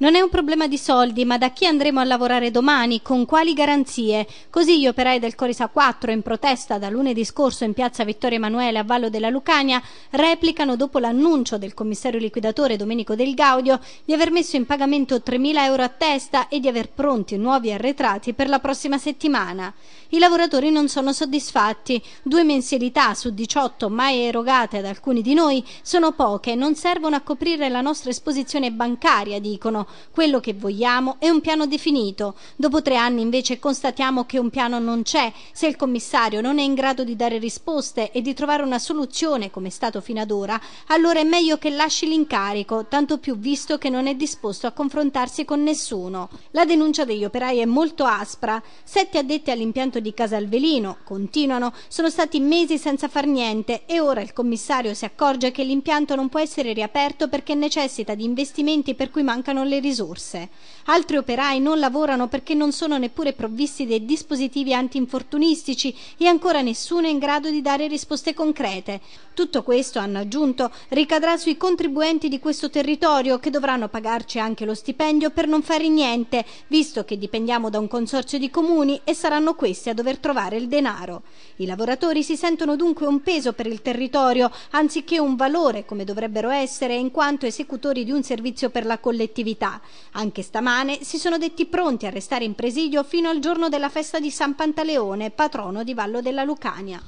Non è un problema di soldi, ma da chi andremo a lavorare domani, con quali garanzie? Così gli operai del Corisa 4, in protesta da lunedì scorso in piazza Vittorio Emanuele a Vallo della Lucania, replicano dopo l'annuncio del commissario liquidatore Domenico Del Gaudio di aver messo in pagamento 3.000 euro a testa e di aver pronti nuovi arretrati per la prossima settimana. I lavoratori non sono soddisfatti. Due mensilità su 18 mai erogate ad alcuni di noi sono poche, non servono a coprire la nostra esposizione bancaria, dicono quello che vogliamo è un piano definito. Dopo tre anni invece constatiamo che un piano non c'è. Se il commissario non è in grado di dare risposte e di trovare una soluzione, come è stato fino ad ora, allora è meglio che lasci l'incarico, tanto più visto che non è disposto a confrontarsi con nessuno. La denuncia degli operai è molto aspra. Sette addetti all'impianto di Casalvelino, continuano, sono stati mesi senza far niente e ora il commissario si accorge che l'impianto non può essere riaperto perché necessita di investimenti per cui mancano le risorse. Altri operai non lavorano perché non sono neppure provvisti dei dispositivi antinfortunistici e ancora nessuno è in grado di dare risposte concrete. Tutto questo, hanno aggiunto, ricadrà sui contribuenti di questo territorio che dovranno pagarci anche lo stipendio per non fare niente, visto che dipendiamo da un consorzio di comuni e saranno questi a dover trovare il denaro. I lavoratori si sentono dunque un peso per il territorio, anziché un valore come dovrebbero essere in quanto esecutori di un servizio per la collettività. Anche stamane si sono detti pronti a restare in presidio fino al giorno della festa di San Pantaleone, patrono di Vallo della Lucania.